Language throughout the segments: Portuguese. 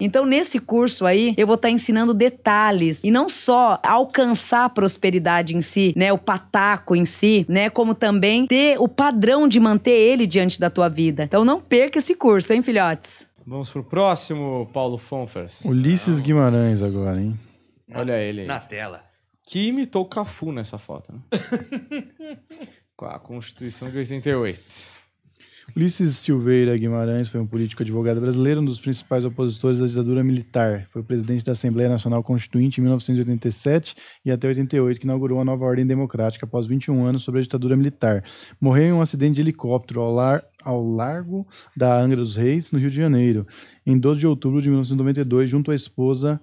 Então, nesse curso aí, eu vou estar tá ensinando detalhes e não só alcançar a prosperidade em si, né, o pataco em si, né, como também ter o padrão de manter ele diante da tua vida. Então, não perca esse curso, hein, filhotes? Vamos pro próximo, Paulo Fonfers. Ulisses não. Guimarães agora, hein? Na, Olha ele aí. Na tela. Que imitou Cafu nessa foto, né? Com a Constituição de 88. Ulisses Silveira Guimarães foi um político advogado brasileiro, um dos principais opositores da ditadura militar. Foi presidente da Assembleia Nacional Constituinte em 1987 e até 88, que inaugurou a nova ordem democrática após 21 anos sobre a ditadura militar. Morreu em um acidente de helicóptero ao, lar ao largo da Angra dos Reis, no Rio de Janeiro, em 12 de outubro de 1992, junto à esposa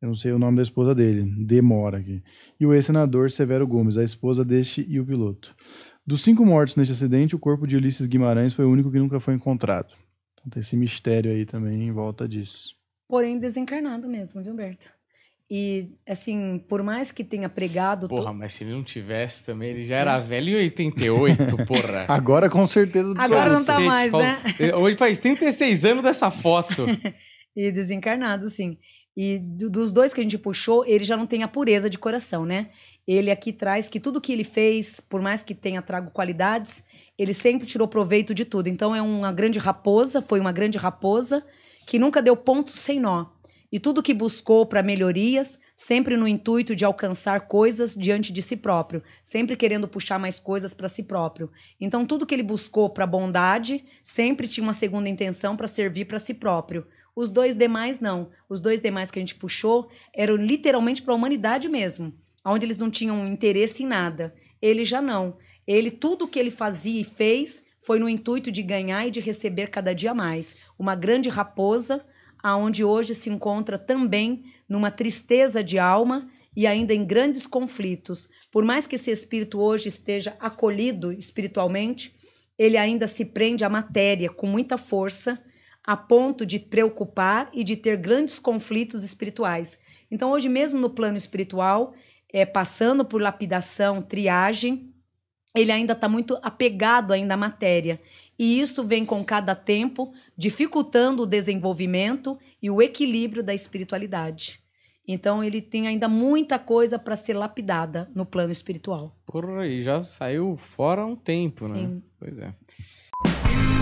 eu não sei o nome da esposa dele, demora aqui. E o ex-senador Severo Gomes, a esposa deste e o piloto. Dos cinco mortos neste acidente, o corpo de Ulisses Guimarães foi o único que nunca foi encontrado. Então tem esse mistério aí também em volta disso. Porém, desencarnado mesmo, viu, Humberto? E, assim, por mais que tenha pregado. Porra, mas se ele não tivesse também, ele já era é. velho em 88, porra. Agora com certeza Agora não tá mais, né? Hoje faz 36 anos dessa foto. e desencarnado, sim. E do, dos dois que a gente puxou, ele já não tem a pureza de coração, né? Ele aqui traz que tudo que ele fez, por mais que tenha trago qualidades, ele sempre tirou proveito de tudo. Então é uma grande raposa, foi uma grande raposa que nunca deu ponto sem nó. E tudo que buscou para melhorias, sempre no intuito de alcançar coisas diante de si próprio, sempre querendo puxar mais coisas para si próprio. Então tudo que ele buscou para bondade, sempre tinha uma segunda intenção para servir para si próprio. Os dois demais, não. Os dois demais que a gente puxou eram literalmente para a humanidade mesmo, onde eles não tinham interesse em nada. Ele já não. Ele, tudo que ele fazia e fez foi no intuito de ganhar e de receber cada dia mais. Uma grande raposa, aonde hoje se encontra também numa tristeza de alma e ainda em grandes conflitos. Por mais que esse espírito hoje esteja acolhido espiritualmente, ele ainda se prende à matéria com muita força a ponto de preocupar e de ter grandes conflitos espirituais. Então, hoje mesmo no plano espiritual, é, passando por lapidação, triagem, ele ainda está muito apegado ainda à matéria. E isso vem com cada tempo, dificultando o desenvolvimento e o equilíbrio da espiritualidade. Então ele tem ainda muita coisa para ser lapidada no plano espiritual. Porra, e já saiu fora um tempo, né? Sim. né? Pois é.